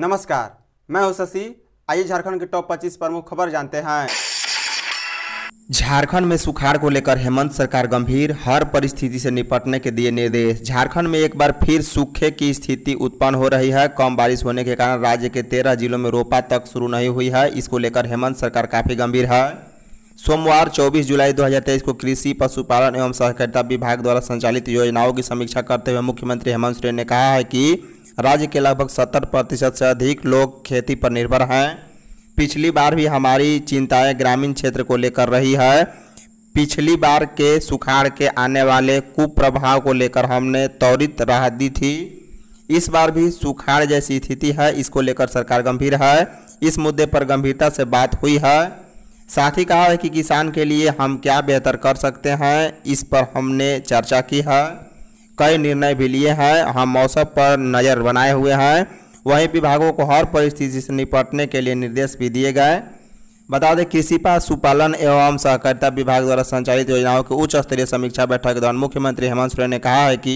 नमस्कार मैं हूं शशि आइए झारखंड के टॉप 25 प्रमुख खबर जानते हैं झारखंड में सुखाड़ को लेकर हेमंत सरकार गंभीर हर परिस्थिति से निपटने के दिए निर्देश झारखंड में एक बार फिर सूखे की स्थिति उत्पन्न हो रही है कम बारिश होने के कारण राज्य के तेरह जिलों में रोपा तक शुरू नहीं हुई है इसको लेकर हेमंत सरकार काफ़ी गंभीर है सोमवार 24 जुलाई 2023 को कृषि पशुपालन एवं सहकारिता विभाग द्वारा संचालित योजनाओं की समीक्षा करते हुए मुख्यमंत्री हेमंत सोरेन ने कहा है कि राज्य के लगभग सत्तर प्रतिशत से अधिक लोग खेती पर निर्भर हैं पिछली बार भी हमारी चिंताएं ग्रामीण क्षेत्र को लेकर रही है पिछली बार के सुखाड़ के आने वाले कुप्रभाव को लेकर हमने त्वरित राहत दी थी इस बार भी सुखाड़ जैसी स्थिति है इसको लेकर सरकार गंभीर है इस मुद्दे पर गंभीरता से बात हुई है साथ ही कहा है कि किसान के लिए हम क्या बेहतर कर सकते हैं इस पर हमने चर्चा की है कई निर्णय भी लिए हैं हम मौसम पर नज़र बनाए हुए हैं वहीं विभागों को हर परिस्थिति से निपटने के लिए निर्देश भी दिए गए बता दें कृषि पशुपालन एवं सहकारिता विभाग द्वारा संचालित योजनाओं की उच्च स्तरीय समीक्षा बैठक के दौरान मुख्यमंत्री हेमंत सोरेन ने कहा है कि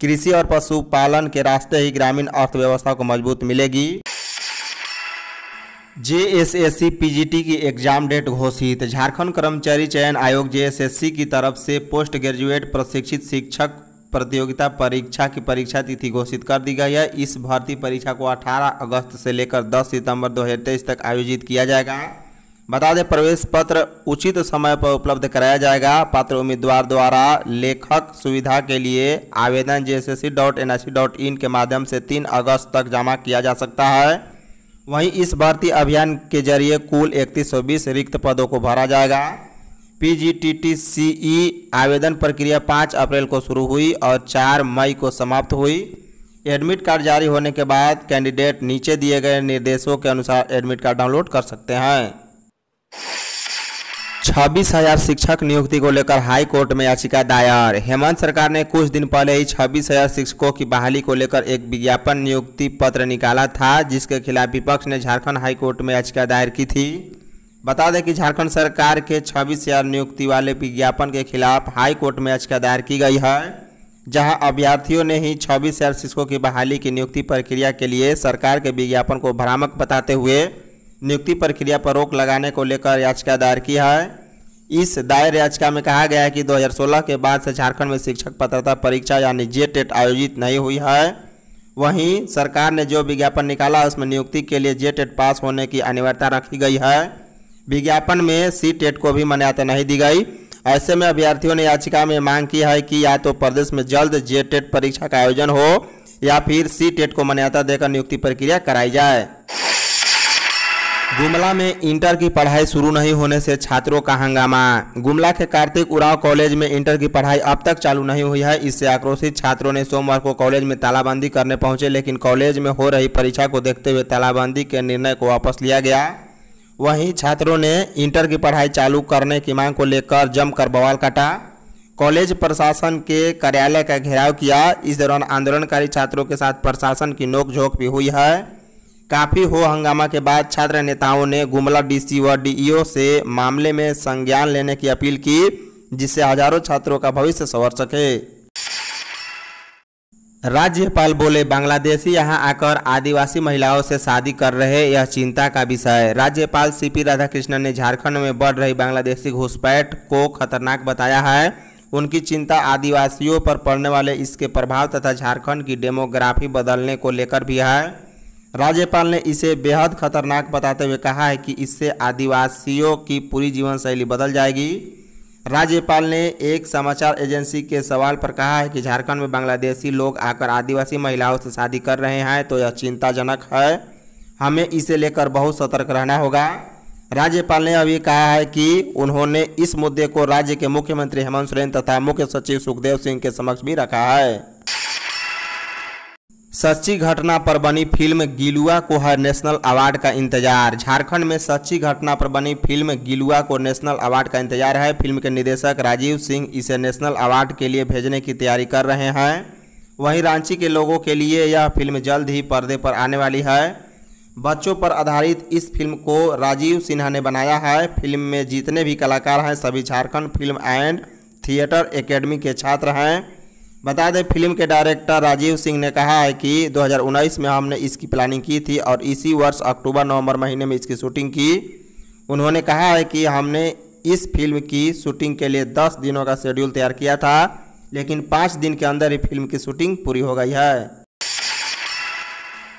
कृषि और पशुपालन के रास्ते ही ग्रामीण अर्थव्यवस्था को मजबूत मिलेगी J S S C P G T की एग्जाम डेट घोषित झारखंड कर्मचारी चयन आयोग जे एस एस सी की तरफ से पोस्ट ग्रेजुएट प्रशिक्षित शिक्षक प्रतियोगिता परीक्षा की परीक्षा तिथि घोषित कर दी गई है इस भर्ती परीक्षा को 18 अगस्त से लेकर 10 सितंबर 2023 तक आयोजित किया जाएगा बता दें प्रवेश पत्र उचित समय पर उपलब्ध कराया जाएगा पात्र उम्मीदवार द्वारा लेखक सुविधा के लिए आवेदन जे एस के माध्यम से तीन अगस्त तक जमा किया जा सकता है वहीं इस भर्ती अभियान के जरिए कुल 3120 रिक्त पदों को भरा जाएगा पी आवेदन प्रक्रिया पाँच अप्रैल को शुरू हुई और चार मई को समाप्त हुई एडमिट कार्ड जारी होने के बाद कैंडिडेट नीचे दिए गए निर्देशों के अनुसार एडमिट कार्ड डाउनलोड कर सकते हैं छब्बीस हजार शिक्षक नियुक्ति को लेकर हाई कोर्ट में याचिका दायर हेमंत सरकार ने कुछ दिन पहले ही छब्बीस हजार शिक्षकों की बहाली को लेकर एक विज्ञापन नियुक्ति पत्र निकाला था जिसके खिलाफ विपक्ष ने झारखंड हाई कोर्ट में याचिका दायर की थी बता दें कि झारखंड सरकार के छब्बीस हजार नियुक्ति वाले विज्ञापन के खिलाफ हाई कोर्ट में याचिका दायर की गई है जहां अभ्यर्थियों ने ही छब्बीस हजार शिक्षकों की बहाली की नियुक्ति प्रक्रिया के लिए सरकार के विज्ञापन को भ्रामक बताते हुए नियुक्ति प्रक्रिया पर रोक लगाने को लेकर याचिका दायर की है इस दायर याचिका में कहा गया है कि 2016 के बाद से झारखंड में शिक्षक पात्रता परीक्षा यानी जे टेट आयोजित नहीं हुई है वहीं सरकार ने जो विज्ञापन निकाला उसमें नियुक्ति के लिए जे टेट पास होने की अनिवार्यता रखी गई है विज्ञापन में सी टेट को भी मान्यता नहीं दी गई ऐसे में अभ्यर्थियों ने याचिका में मांग की है कि या तो प्रदेश में जल्द जे टेट परीक्षा का आयोजन हो या फिर सी टेट को मान्यता देकर नियुक्ति प्रक्रिया कराई जाए गुमला में इंटर की पढ़ाई शुरू नहीं होने से छात्रों का हंगामा गुमला के कार्तिक उराव कॉलेज में इंटर की पढ़ाई अब तक चालू नहीं हुई है इससे आक्रोशित छात्रों ने सोमवार को कॉलेज में तालाबंदी करने पहुंचे लेकिन कॉलेज में हो रही परीक्षा को देखते हुए तालाबंदी के निर्णय को वापस लिया गया वहीं छात्रों ने इंटर की पढ़ाई चालू करने की मांग को लेकर जमकर बवाल काटा कॉलेज प्रशासन के कार्यालय का घेराव किया इस दौरान आंदोलनकारी छात्रों के साथ प्रशासन की नोकझोंक भी हुई है काफ़ी हो हंगामा के बाद छात्र नेताओं ने गुमला डीसी व डीईओ से मामले में संज्ञान लेने की अपील की जिससे हजारों छात्रों का भविष्य संवर सके राज्यपाल बोले बांग्लादेशी यहां आकर आदिवासी महिलाओं से शादी कर रहे यह चिंता का विषय है राज्यपाल सी पी राधाकृष्णन ने झारखंड में बढ़ रही बांग्लादेशी घुसपैठ को खतरनाक बताया है उनकी चिंता आदिवासियों पर पड़ने वाले इसके प्रभाव तथा झारखंड की डेमोग्राफी बदलने को लेकर भी है राज्यपाल ने इसे बेहद खतरनाक बताते हुए कहा है कि इससे आदिवासियों की पूरी जीवन शैली बदल जाएगी राज्यपाल ने एक समाचार एजेंसी के सवाल पर कहा है कि झारखंड में बांग्लादेशी लोग आकर आदिवासी महिलाओं से शादी कर रहे हैं तो यह चिंताजनक है हमें इसे लेकर बहुत सतर्क रहना होगा राज्यपाल ने अभी कहा है कि उन्होंने इस मुद्दे को राज्य के मुख्यमंत्री हेमंत सोरेन तथा मुख्य सचिव सुखदेव सिंह के समक्ष भी रखा है सच्ची घटना पर बनी फिल्म गिलुआ को है नेशनल अवार्ड का इंतजार झारखंड में सच्ची घटना पर बनी फिल्म गिलुआ को नेशनल अवार्ड का इंतजार है फिल्म के निदेशक राजीव सिंह इसे नेशनल अवार्ड के लिए भेजने की तैयारी कर रहे हैं वहीं रांची के लोगों के लिए यह फिल्म जल्द ही पर्दे पर आने वाली है बच्चों पर आधारित इस फिल्म को राजीव सिन्हा ने बनाया है फिल्म में जितने भी कलाकार हैं सभी Jharkhand film and theatre academy के छात्र हैं बता दें फिल्म के डायरेक्टर राजीव सिंह ने कहा है कि 2019 में हमने इसकी प्लानिंग की थी और इसी वर्ष अक्टूबर नवंबर महीने में इसकी शूटिंग की उन्होंने कहा है कि हमने इस फिल्म की शूटिंग के लिए 10 दिनों का शेड्यूल तैयार किया था लेकिन पाँच दिन के अंदर ही फिल्म की शूटिंग पूरी हो गई है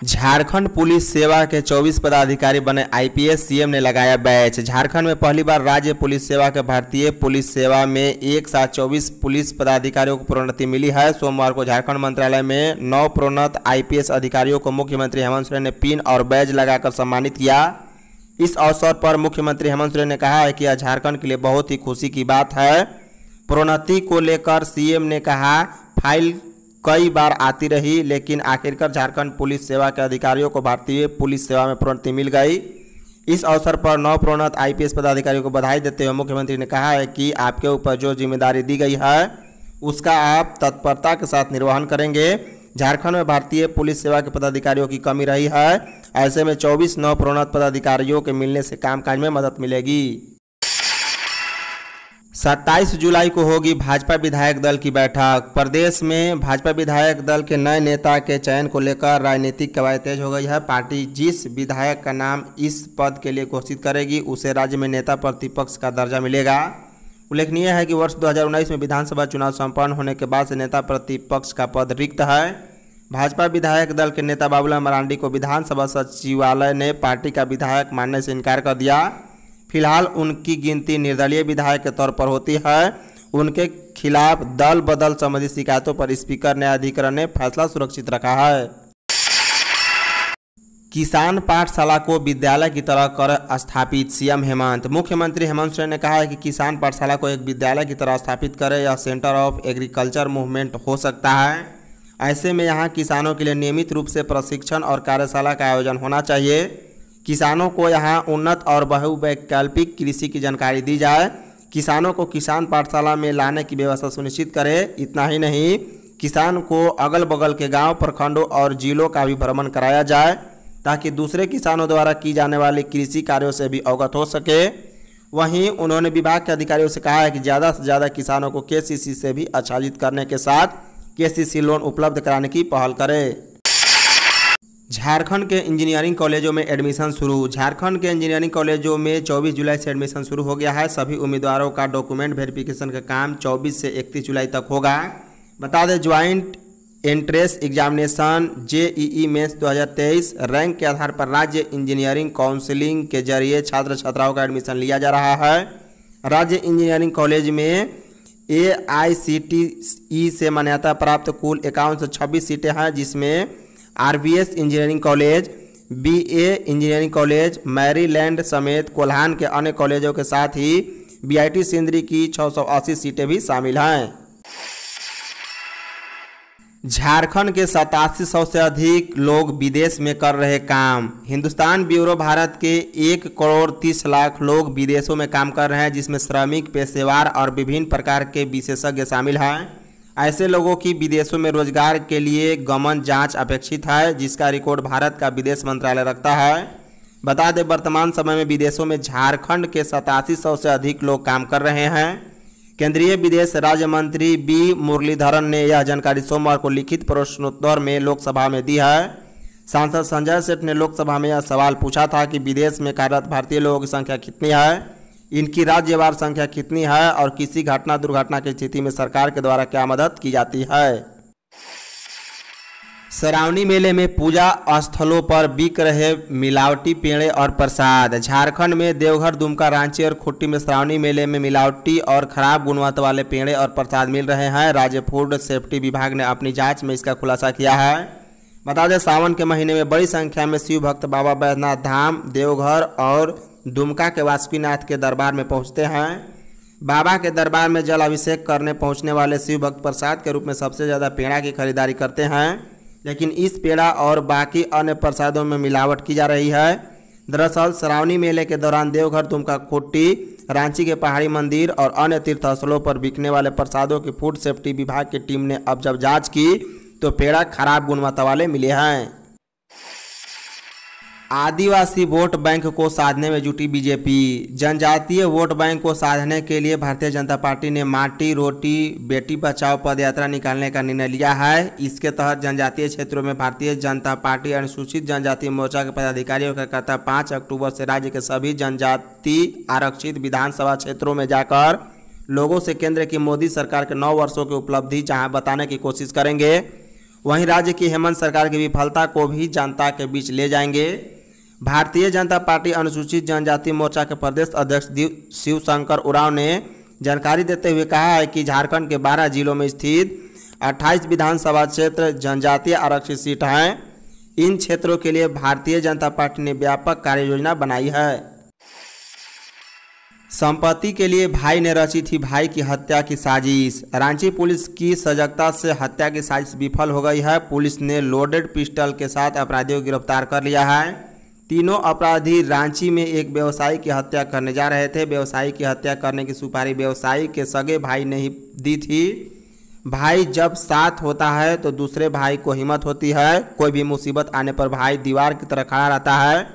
झारखंड पुलिस सेवा के 24 पदाधिकारी बने आईपीएस सीएम ने लगाया बैच झारखंड में पहली बार राज्य पुलिस सेवा के भारतीय पुलिस सेवा में एक साथ 24 पुलिस पदाधिकारियों को प्रोन्नति मिली है सोमवार को झारखंड मंत्रालय में नौ प्रोन्नत आईपीएस अधिकारियों को मुख्यमंत्री हेमंत सोरेन ने पिन और बैज लगाकर सम्मानित किया इस अवसर पर मुख्यमंत्री हेमंत सोरेन ने कहा है कि यह झारखंड के लिए बहुत ही खुशी की बात है प्रोन्नति को लेकर सीएम ने कहा फाइल कई बार आती रही लेकिन आखिरकार झारखंड पुलिस सेवा के अधिकारियों को भारतीय पुलिस सेवा में प्रोन्नति मिल गई इस अवसर पर नव प्रोन्नत आईपीएस पदाधिकारियों को बधाई देते हुए मुख्यमंत्री ने कहा है कि आपके ऊपर जो जिम्मेदारी दी गई है उसका आप तत्परता के साथ निर्वहन करेंगे झारखंड में भारतीय पुलिस सेवा के पदाधिकारियों की कमी रही है ऐसे में 24 नव प्रोन्नत पदाधिकारियों के मिलने से कामकाज में मदद मिलेगी सत्ताईस जुलाई को होगी भाजपा विधायक दल की बैठक प्रदेश में भाजपा विधायक दल के नए नेता के चयन को लेकर राजनीतिक कवायद तेज हो गई है पार्टी जिस विधायक का नाम इस पद के लिए घोषित करेगी उसे राज्य में नेता प्रतिपक्ष का दर्जा मिलेगा उल्लेखनीय है कि वर्ष 2019 में विधानसभा चुनाव संपन्न होने के बाद से नेता प्रतिपक्ष का पद रिक्त है भाजपा विधायक दल के नेता बाबूलाल मरांडी को विधानसभा सचिवालय ने पार्टी का विधायक मानने से इनकार कर दिया फिलहाल उनकी गिनती निर्दलीय विधायक के तौर पर होती है उनके खिलाफ दल बदल संबंधी शिकायतों पर स्पीकर न्यायाधिकरण ने फैसला सुरक्षित रखा है किसान पाठशाला को विद्यालय की तरह कर स्थापित सीएम हेमंत मुख्यमंत्री हेमंत सोरेन ने कहा है कि किसान पाठशाला को एक विद्यालय की तरह स्थापित करें यह सेंटर ऑफ एग्रीकल्चर मूवमेंट हो सकता है ऐसे में यहाँ किसानों के लिए नियमित रूप से प्रशिक्षण और कार्यशाला का आयोजन होना चाहिए किसानों को यहाँ उन्नत और बहुवैकल्पिक कृषि की जानकारी दी जाए किसानों को किसान पाठशाला में लाने की व्यवस्था सुनिश्चित करें इतना ही नहीं किसान को अगल बगल के गांव प्रखंडों और जिलों का भी भ्रमण कराया जाए ताकि दूसरे किसानों द्वारा की जाने वाली कृषि कार्यों से भी अवगत हो सके वहीं उन्होंने विभाग के अधिकारियों से कहा है कि ज़्यादा से ज़्यादा किसानों को के से भी आच्छादित करने के साथ के लोन उपलब्ध कराने की पहल करें झारखंड के इंजीनियरिंग कॉलेजों में एडमिशन शुरू झारखंड के इंजीनियरिंग कॉलेजों में 24 जुलाई से एडमिशन शुरू हो गया है सभी उम्मीदवारों का डॉक्यूमेंट वेरिफिकेशन का काम 24 से 31 जुलाई तक होगा बता दें joint entrance examination JEE mains 2023 rank के आधार पर राज्य इंजीनियरिंग काउंसिलिंग के जरिए छात्र छात्राओं का एडमिशन लिया जा रहा है राज्य इंजीनियरिंग कॉलेज में ए आई सी टी ई से मान्यता प्राप्त कुल इक्यावन सौ छब्बीस सीटें हैं जिसमें RBS engineering college BA engineering college Maryland समेत कोल्हान के अन्य कॉलेजों के साथ ही बीआईटी सिंदरी की 680 सीटें भी शामिल हैं झारखंड के सतासी सौ से अधिक लोग विदेश में कर रहे काम हिंदुस्तान ब्यूरो भारत के एक करोड़ तीस लाख लोग विदेशों में काम कर रहे हैं जिसमें श्रमिक पेशेवार और विभिन्न प्रकार के विशेषज्ञ शामिल हैं ऐसे लोगों की विदेशों में रोजगार के लिए गमन जांच अपेक्षित है जिसका रिकॉर्ड भारत का विदेश मंत्रालय रखता है बता दें वर्तमान समय में विदेशों में झारखंड के सतासी सौ से अधिक लोग काम कर रहे हैं केंद्रीय विदेश राज्य मंत्री बी मुरलीधरन ने यह जानकारी सोमवार को लिखित प्रश्नोत्तर में लोकसभा में दी है सांसद संजय सेठ ने लोकसभा में यह सवाल पूछा था कि विदेश में कार्यरत भारतीय लोगों की संख्या कितनी है इनकी राज्यवार संख्या कितनी है और किसी घटना दुर्घटना की स्थिति में सरकार के द्वारा क्या मदद की जाती है सरावनी मेले में पूजा स्थलों पर बिक रहे मिलावटी पेड़े और प्रसाद झारखंड में देवघर दुमका रांची और खुट्टी में सरावनी मेले में मिलावटी और खराब गुणवत्ता वाले पेड़े और प्रसाद मिल रहे हैं राज्य फूड सेफ्टी विभाग ने अपनी जांच में इसका खुलासा किया है बता दें सावन के महीने में बड़ी संख्या में शिव भक्त बाबा बैद्यनाथ धाम देवघर और दुमका के वासुकीनाथ के दरबार में पहुँचते हैं बाबा के दरबार में जल अभिषेक करने पहुँचने वाले शिव भक्त प्रसाद के रूप में सबसे ज़्यादा पेड़ा की खरीदारी करते हैं लेकिन इस पेड़ा और बाकी अन्य प्रसादों में मिलावट की जा रही है दरअसल श्रावणी मेले के दौरान देवघर दुमका कोट्टी रांची के पहाड़ी मंदिर और अन्य तीर्थस्थलों पर बिकने वाले प्रसादों की फूड सेफ्टी विभाग की टीम ने अब जब जांच की तो पेड़ा खराब गुणवत्ता वाले मिले हैं आदिवासी वोट बैंक को साधने में जुटी बीजेपी जनजातीय वोट बैंक को साधने के लिए भारतीय जनता पार्टी ने माटी रोटी बेटी बचाओ पदयात्रा निकालने का निर्णय लिया है इसके तहत जनजातीय क्षेत्रों में भारतीय जनता पार्टी अनुसूचित जनजातीय मोर्चा के पदाधिकारी और कार्यकर्ता पाँच अक्टूबर से राज्य के सभी जनजाति आरक्षित विधानसभा क्षेत्रों में जाकर लोगों से केंद्र की मोदी सरकार के नौ वर्षों की उपलब्धि जहाँ बताने की कोशिश करेंगे वहीं राज्य की हेमंत सरकार की विफलता को भी जनता के बीच ले जाएंगे भारतीय जनता पार्टी अनुसूचित जनजाति मोर्चा के प्रदेश अध्यक्ष शिवशंकर उराव ने जानकारी देते हुए कहा है कि झारखंड के 12 जिलों में स्थित 28 विधानसभा क्षेत्र जनजातीय आरक्षित सीट हैं इन क्षेत्रों के लिए भारतीय जनता पार्टी ने व्यापक कार्य योजना बनाई है संपत्ति के लिए भाई ने रची थी भाई की हत्या की साजिश रांची पुलिस की सजगता से हत्या की साजिश विफल हो गई है पुलिस ने लोडेड पिस्टल के साथ अपराधियों को गिरफ्तार कर लिया है तीनों अपराधी रांची में एक व्यवसायी की हत्या करने जा रहे थे व्यवसायी की हत्या करने की सुपारी व्यवसायी के सगे भाई ने ही दी थी भाई जब साथ होता है तो दूसरे भाई को हिम्मत होती है कोई भी मुसीबत आने पर भाई दीवार की तरह खड़ा रहता है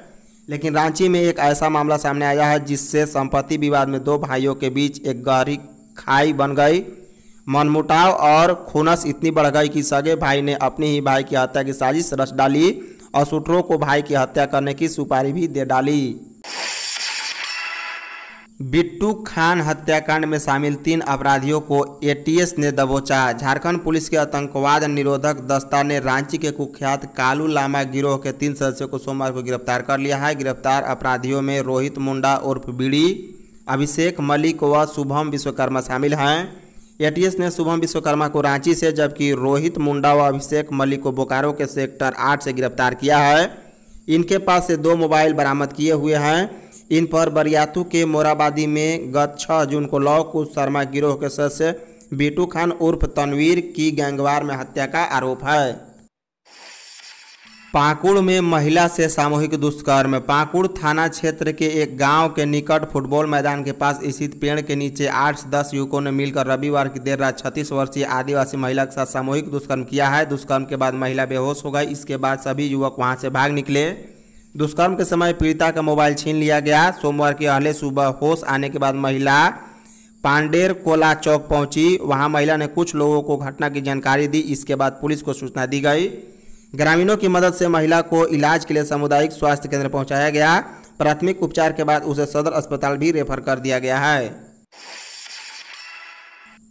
लेकिन रांची में एक ऐसा मामला सामने आया है जिससे संपत्ति विवाद में दो भाइयों के बीच एक गहरी खाई बन गई मनमुटाव और खूनस इतनी बढ़ गई कि सगे भाई ने अपने ही भाई की हत्या की साजिश रच डाली और शूटरों को भाई की हत्या करने की सुपारी भी दे डाली बिट्टू खान हत्याकांड में शामिल तीन अपराधियों को एटीएस ने दबोचा झारखंड पुलिस के आतंकवाद निरोधक दस्ता ने रांची के कुख्यात कालू लामा गिरोह के तीन सदस्यों को सोमवार को गिरफ्तार कर लिया है गिरफ्तार अपराधियों में रोहित मुंडा उर्फ बीड़ी अभिषेक मलिक व शुभम विश्वकर्मा शामिल हैं एटीएस ने शुभम विश्वकर्मा को रांची से जबकि रोहित मुंडा व अभिषेक मलिक को बोकारो के सेक्टर आठ से गिरफ्तार किया है इनके पास से दो मोबाइल बरामद किए हुए हैं इन पर बरियातू के मोराबादी में गत छः जून को लव कुश शर्मा गिरोह के सदस्य बीटू खान उर्फ तनवीर की गैंगवार में हत्या का आरोप है पाकुड़ में महिला से सामूहिक दुष्कर्म पाकुड़ थाना क्षेत्र के एक गांव के निकट फुटबॉल मैदान के पास स्थित पेड़ के नीचे आठ से दस युवकों ने मिलकर रविवार की देर रात छत्तीस वर्षीय आदिवासी महिला के साथ सामूहिक दुष्कर्म किया है दुष्कर्म के बाद महिला बेहोश हो गई इसके बाद सभी युवक वहां से भाग निकले दुष्कर्म के समय पीड़िता का मोबाइल छीन लिया गया सोमवार की अहले सुबह होश आने के बाद महिला पांडेर कोला चौक पहुंची वहाँ महिला ने कुछ लोगों को घटना की जानकारी दी इसके बाद पुलिस को सूचना दी गई ग्रामीणों की मदद से महिला को इलाज के लिए सामुदायिक स्वास्थ्य केंद्र पहुंचाया गया प्राथमिक उपचार के बाद उसे सदर अस्पताल भी रेफर कर दिया गया है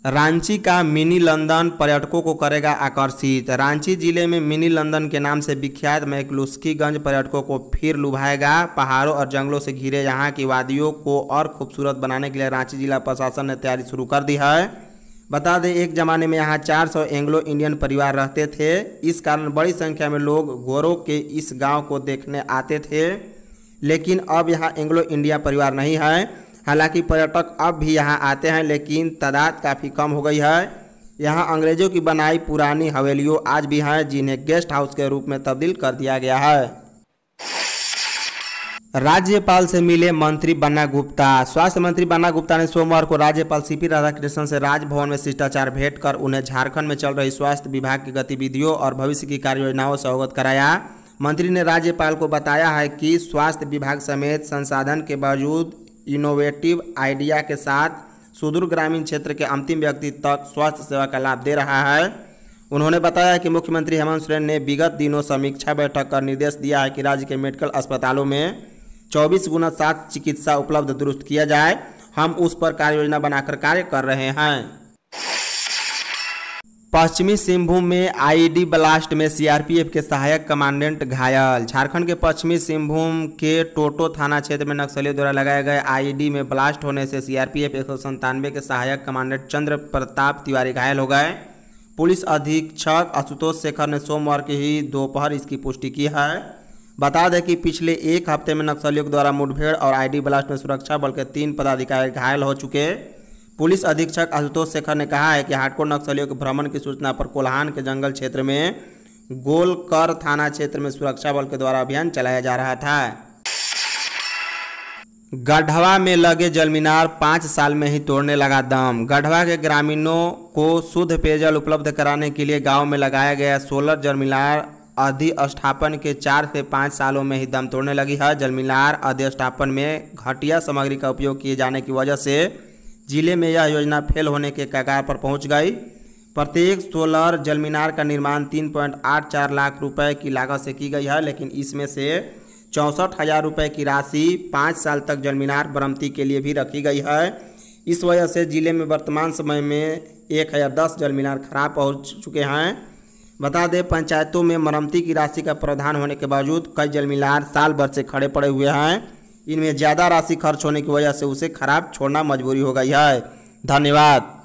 रांची का मिनी लंदन पर्यटकों को करेगा आकर्षित रांची जिले में मिनी लंदन के नाम से विख्यात मैकलुस्कीगंज पर्यटकों को फिर लुभाएगा पहाड़ों और जंगलों से घिरे यहाँ की वादियों को और खूबसूरत बनाने के लिए रांची जिला प्रशासन ने तैयारी शुरू कर दी है बता दें एक ज़माने में यहाँ 400 एंग्लो इंडियन परिवार रहते थे इस कारण बड़ी संख्या में लोग गोरों के इस गांव को देखने आते थे लेकिन अब यहाँ एंग्लो इंडिया परिवार नहीं है हालांकि पर्यटक अब भी यहाँ आते हैं लेकिन तादाद काफ़ी कम हो गई है यहाँ अंग्रेज़ों की बनाई पुरानी हवेलियों आज भी हैं जिन्हें गेस्ट हाउस के रूप में तब्दील कर दिया गया है राज्यपाल से मिले मंत्री बन्ना गुप्ता स्वास्थ्य मंत्री बन्ना गुप्ता ने सोमवार को राज्यपाल सीपी राधाकृष्णन से राजभवन में शिष्टाचार भेंट कर उन्हें झारखंड में चल रही स्वास्थ्य विभाग की गतिविधियों और भविष्य की कार्य योजनाओं से अवगत कराया मंत्री ने राज्यपाल को बताया है कि स्वास्थ्य विभाग समेत संसाधन के बावजूद इनोवेटिव आइडिया के साथ सुदूर ग्रामीण क्षेत्र के अंतिम व्यक्ति तक स्वास्थ्य सेवा का लाभ दे रहा है उन्होंने बताया कि मुख्यमंत्री हेमंत सोरेन ने विगत दिनों समीक्षा बैठक कर निर्देश दिया है कि राज्य के मेडिकल अस्पतालों में चौबीस गुना सात चिकित्सा उपलब्ध दुरुस्त किया जाए हम उस पर कार्य योजना बनाकर कार्य कर रहे हैं पश्चिमी सिंहभूम में आईडी ब्लास्ट में सीआरपीएफ के सहायक कमांडेंट घायल झारखंड के पश्चिमी सिंहभूम के टोटो थाना क्षेत्र में नक्सलियों द्वारा लगाए गए आईडी में ब्लास्ट होने से सीआरपीएफ एक के सहायक कमांडेंट चंद्र प्रताप तिवारी घायल हो गए पुलिस अधीक्षक आशुतोष शेखर ने सोमवार की ही दोपहर इसकी पुष्टि की है बता दें कि पिछले एक हफ्ते में नक्सलियों के द्वारा मुठभेड़ और आईडी ब्लास्ट में सुरक्षा बल के तीन पदाधिकारी घायल हो चुके पुलिस अधीक्षक आशुतोष शेखर ने कहा है कि हार्डकोर नक्सलियों के भ्रमण की सूचना पर कोल्हान के जंगल क्षेत्र में गोलकर थाना क्षेत्र में सुरक्षा बल के द्वारा अभियान चलाया जा रहा था गढ़वा में लगे जलमीनार पाँच साल में ही तोड़ने लगा दम गढ़वा के ग्रामीणों को शुद्ध पेयजल उपलब्ध कराने के लिए गांव में लगाया गया सोलर जलमीनार अधिष्ठापन के चार से पाँच सालों में ही दम तोड़ने लगी है जलमीनार अधिष्ठापन में घटिया सामग्री का उपयोग किए जाने की वजह से जिले में यह योजना फेल होने के कगार पर पहुंच गई प्रत्येक सोलर जलमीनार का निर्माण 3.84 लाख रुपए की लागत से की गई है लेकिन इसमें से चौंसठ हज़ार रुपये की राशि पाँच साल तक जलमीनार बरमती के लिए भी रखी गई है इस वजह से ज़िले में वर्तमान समय में एक हज़ार दस जलमीनार खराब पहुँच चुके हैं बता दें पंचायतों में मरम्मती की राशि का प्रावधान होने के बावजूद कई जलमिलान साल भर से खड़े पड़े हुए हैं इनमें ज़्यादा राशि खर्च होने की वजह से उसे खराब छोड़ना मजबूरी हो गई है धन्यवाद